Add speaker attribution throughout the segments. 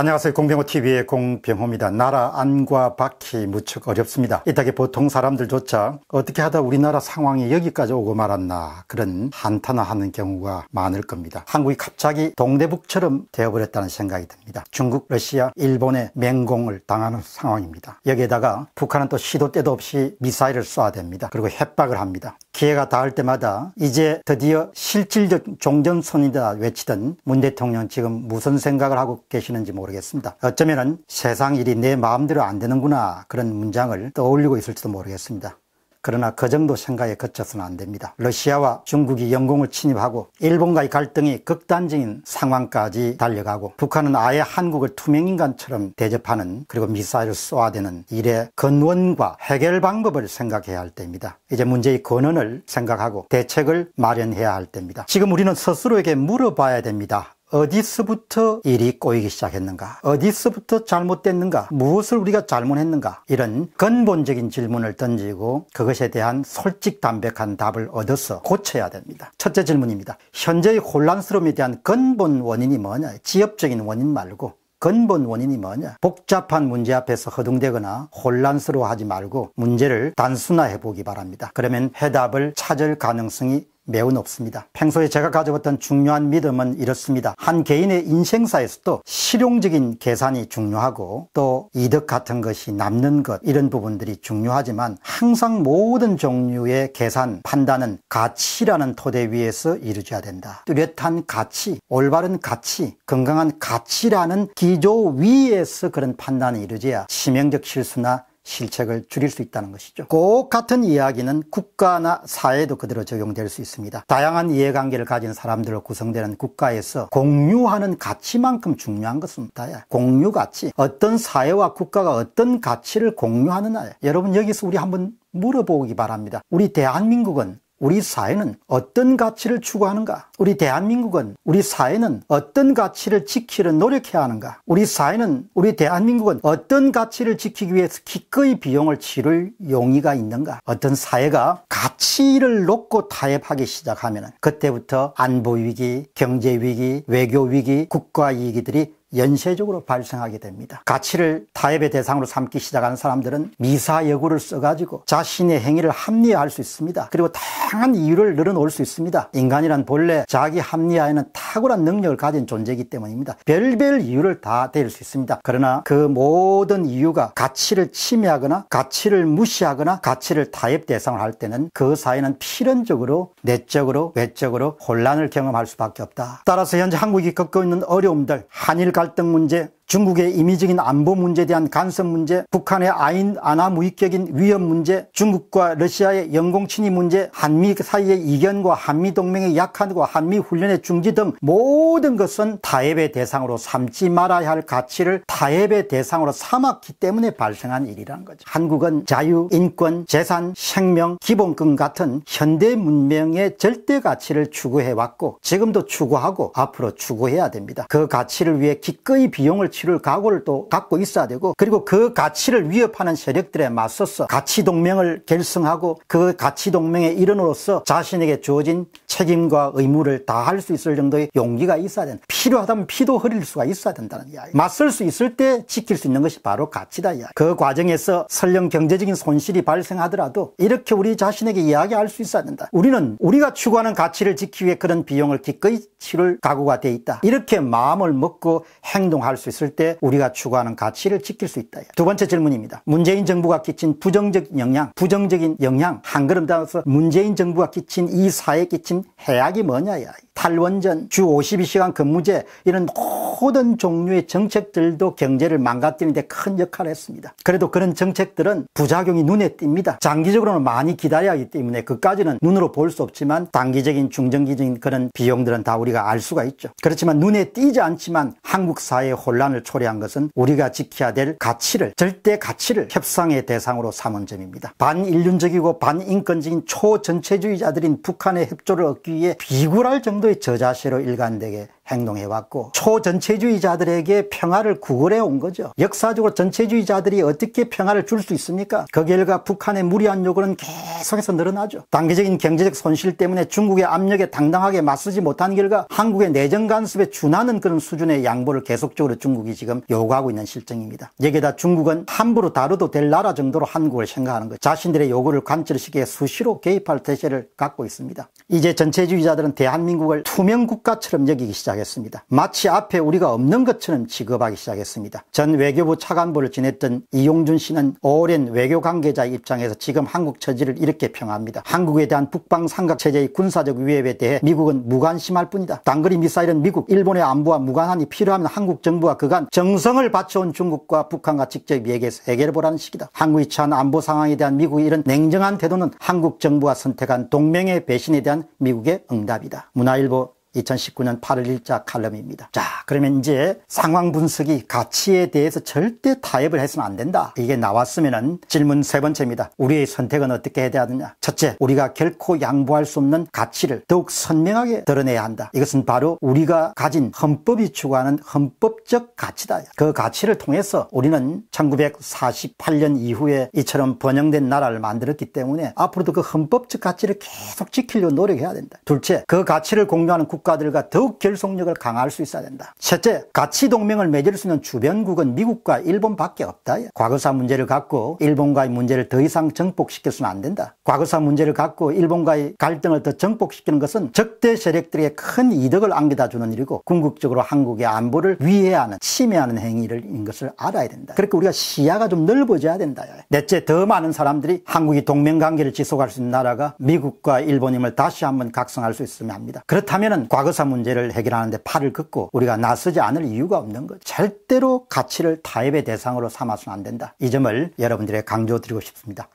Speaker 1: 안녕하세요. 공병호TV의 공병호입니다. 나라 안과 바퀴 무척 어렵습니다. 이따게 보통 사람들조차 어떻게 하다 우리나라 상황이 여기까지 오고 말았나 그런 한탄화하는 경우가 많을 겁니다. 한국이 갑자기 동대북처럼 되어버렸다는 생각이 듭니다. 중국, 러시아, 일본의 맹공을 당하는 상황입니다. 여기에다가 북한은 또 시도 때도 없이 미사일을 쏴됩니다 그리고 협박을 합니다. 기회가 닿을 때마다 이제 드디어 실질적 종전선이다 외치던 문 대통령 지금 무슨 생각을 하고 계시는지 모르겠습니다. 어쩌면은 세상 일이 내 마음대로 안 되는구나 그런 문장을 떠올리고 있을지도 모르겠습니다. 그러나 그 정도 생각에 그쳐서는 안 됩니다. 러시아와 중국이 영공을 침입하고 일본과의 갈등이 극단적인 상황까지 달려가고 북한은 아예 한국을 투명인간처럼 대접하는 그리고 미사일을 쏘아대는 일의 근원과 해결 방법을 생각해야 할 때입니다. 이제 문제의 근원을 생각하고 대책을 마련해야 할 때입니다. 지금 우리는 스스로에게 물어봐야 됩니다. 어디서부터 일이 꼬이기 시작했는가? 어디서부터 잘못됐는가? 무엇을 우리가 잘못했는가? 이런 근본적인 질문을 던지고 그것에 대한 솔직 담백한 답을 얻어서 고쳐야 됩니다. 첫째 질문입니다. 현재의 혼란스러움에 대한 근본 원인이 뭐냐? 지엽적인 원인 말고 근본 원인이 뭐냐? 복잡한 문제 앞에서 허둥대거나 혼란스러워하지 말고 문제를 단순화해 보기 바랍니다. 그러면 해답을 찾을 가능성이 매우 높습니다. 평소에 제가 가져왔던 중요한 믿음은 이렇습니다. 한 개인의 인생사에서도 실용적인 계산이 중요하고 또 이득 같은 것이 남는 것 이런 부분들이 중요하지만 항상 모든 종류의 계산, 판단은 가치라는 토대 위에서 이루어져야 된다. 뚜렷한 가치, 올바른 가치, 건강한 가치라는 기조 위에서 그런 판단이 이루어져야 치명적 실수나 실책을 줄일 수 있다는 것이죠. 꼭 같은 이야기는 국가나 사회도 그대로 적용될 수 있습니다. 다양한 이해관계를 가진 사람들로 구성되는 국가에서 공유하는 가치만큼 중요한 것은 다야. 공유 가치. 어떤 사회와 국가가 어떤 가치를 공유하느냐. 여러분 여기서 우리 한번 물어보기 바랍니다. 우리 대한민국은 우리 사회는 어떤 가치를 추구하는가? 우리 대한민국은 우리 사회는 어떤 가치를 지키려 노력해야 하는가? 우리 사회는 우리 대한민국은 어떤 가치를 지키기 위해서 기꺼이 비용을 치를 용의가 있는가? 어떤 사회가 가치를 놓고 타협하기 시작하면 그때부터 안보 위기, 경제 위기, 외교 위기, 국가 위기들이 연쇄적으로 발생하게 됩니다. 가치를 타협의 대상으로 삼기 시작하는 사람들은 미사여구를 써가지고 자신의 행위를 합리화할 수 있습니다. 그리고 다양한 이유를 늘어놓을 수 있습니다. 인간이란 본래 자기 합리화에는 탁월한 능력을 가진 존재이기 때문입니다. 별별 이유를 다 대일 수 있습니다. 그러나 그 모든 이유가 가치를 침해하거나 가치를 무시하거나 가치를 타협 대상을 할 때는 그 사회는 필연적으로 내적으로 외적으로 혼란을 경험할 수밖에 없다. 따라서 현재 한국이 겪고 있는 어려움들 한일 갈등 문제 중국의 임의적인 안보 문제에 대한 간섭 문제, 북한의 아인 아나 무익격인 위협 문제, 중국과 러시아의 영공 친위 문제, 한미 사이의 이견과 한미 동맹의 약한과 한미 훈련의 중지 등 모든 것은 타협의 대상으로 삼지 말아야 할 가치를 타협의 대상으로 삼았기 때문에 발생한 일이라는 거죠. 한국은 자유, 인권, 재산, 생명, 기본권 같은 현대 문명의 절대 가치를 추구해 왔고 지금도 추구하고 앞으로 추구해야 됩니다. 그 가치를 위해 기꺼이 비용을 치를 각오를 또 갖고 있어야 되고 그리고 그 가치를 위협하는 세력들에 맞서서 가치 동맹을 결성하고 그 가치 동맹의 일원으로서 자신에게 주어진 책임과 의무를 다할 수 있을 정도의 용기가 있어야 된다. 필요하다면 피도 흐릴 수가 있어야 된다는 이야기. 맞설 수 있을 때 지킬 수 있는 것이 바로 가치다 이야기. 그 과정에서 설령 경제적인 손실이 발생하더라도 이렇게 우리 자신에게 이야기할 수 있어야 된다. 우리는 우리가 추구하는 가치를 지키기 위해 그런 비용을 기꺼이 치를 각오가 돼 있다. 이렇게 마음을 먹고 행동할 수 있을 했을 때 우리가 추구하는 가치를 지킬 수 있다. 두 번째 질문입니다. 문재인 정부가 끼친 부정적 영향, 부정적인 영향, 한 걸음 더 나서 문재인 정부가 끼친 이 사회에 끼친 해악이 뭐냐. 야. 탈원전, 주 52시간 근무제 이런 모든 종류의 정책들도 경제를 망가뜨리는데 큰 역할을 했습니다. 그래도 그런 정책들은 부작용이 눈에 띕니다. 장기적으로는 많이 기다려야 하기 때문에 그까지는 눈으로 볼 수 없지만 단기적인 중정기적인 그런 비용들은 다 우리가 알 수가 있죠. 그렇지만 눈에 띄지 않지만 한국 사회의 혼란을 초래한 것은 우리가 지켜야 될 가치를 절대 가치를 협상의 대상으로 삼은 점입니다. 반인륜적이고 반인권적인 초전체주의자들인 북한의 협조를 얻기 위해 비굴할 정도 모두의 그 저자세로 일관되게 행동해왔고 초전체주의자들에게 평화를 구걸해 온 거죠. 역사적으로 전체주의자들이 어떻게 평화를 줄 수 있습니까? 그 결과 북한의 무리한 요구는 계속해서 늘어나죠. 단기적인 경제적 손실 때문에 중국의 압력에 당당하게 맞서지 못한 결과 한국의 내정 간섭에 준하는 그런 수준의 양보를 계속적으로 중국이 지금 요구하고 있는 실정입니다. 여기에다 중국은 함부로 다뤄도 될 나라 정도로 한국을 생각하는 것. 자신들의 요구를 관철시키에 수시로 개입할 대세를 갖고 있습니다. 이제 전체주의자들은 대한민국을 투명 국가처럼 여기기 시작 시작했습니다. 마치 앞에 우리가 없는 것처럼 지급하기 시작했습니다. 전 외교부 차관보를 지냈던 이용준 씨는 오랜 외교 관계자 입장에서 지금 한국 처지를 이렇게 평합니다. 한국에 대한 북방 삼각체제의 군사적 위협에 대해 미국은 무관심할 뿐이다. 단거리 미사일은 미국, 일본의 안보와 무관하니 필요하면 한국 정부와 그간 정성을 바쳐온 중국과 북한과 직접 얘기해서 해결해 보라는 식이다. 한국이 처한 안보 상황에 대한 미국의 이런 냉정한 태도는 한국 정부가 선택한 동맹의 배신에 대한 미국의 응답이다. 문화일보 2019년 8월 1자 칼럼입니다. 자 그러면 이제 상황 분석이 가치에 대해서 절대 타협을 해서는 안 된다. 이게 나왔으면 질문 세 번째입니다. 우리의 선택은 어떻게 해야 되느냐. 첫째 우리가 결코 양보할 수 없는 가치를 더욱 선명하게 드러내야 한다. 이것은 바로 우리가 가진 헌법이 추구하는 헌법적 가치다. 그 가치를 통해서 우리는 1948년 이후에 이처럼 번영된 나라를 만들었기 때문에 앞으로도 그 헌법적 가치를 계속 지키려고 노력해야 된다. 둘째 그 가치를 공유하는 국가 국가들과 더욱 결속력을 강화할 수 있어야 된다. 첫째, 가치 동맹을 맺을 수 있는 주변국은 미국과 일본밖에 없다. 과거사 문제를 갖고 일본과의 문제를 더 이상 정복시켜서는 안 된다. 과거사 문제를 갖고 일본과의 갈등을 더 정복시키는 것은 적대 세력들에게 큰 이득을 안겨다 주는 일이고 궁극적으로 한국의 안보를 위해하는 침해하는 행위를 인 것을 알아야 된다. 그렇게 우리가 시야가 좀 넓어져야 된다. 넷째, 더 많은 사람들이 한국이 동맹관계를 지속할 수 있는 나라가 미국과 일본임을 다시 한번 각성할 수 있으면 합니다. 그렇다면 과거사 문제를 해결하는데 팔을 긋고 우리가 나서지 않을 이유가 없는 것 절대로 가치를 타협의 대상으로 삼아서는 안 된다. 이 점을 여러분들의 강조드리고 싶습니다.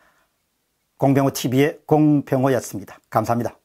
Speaker 1: 공병호 TV의 공병호였습니다. 감사합니다.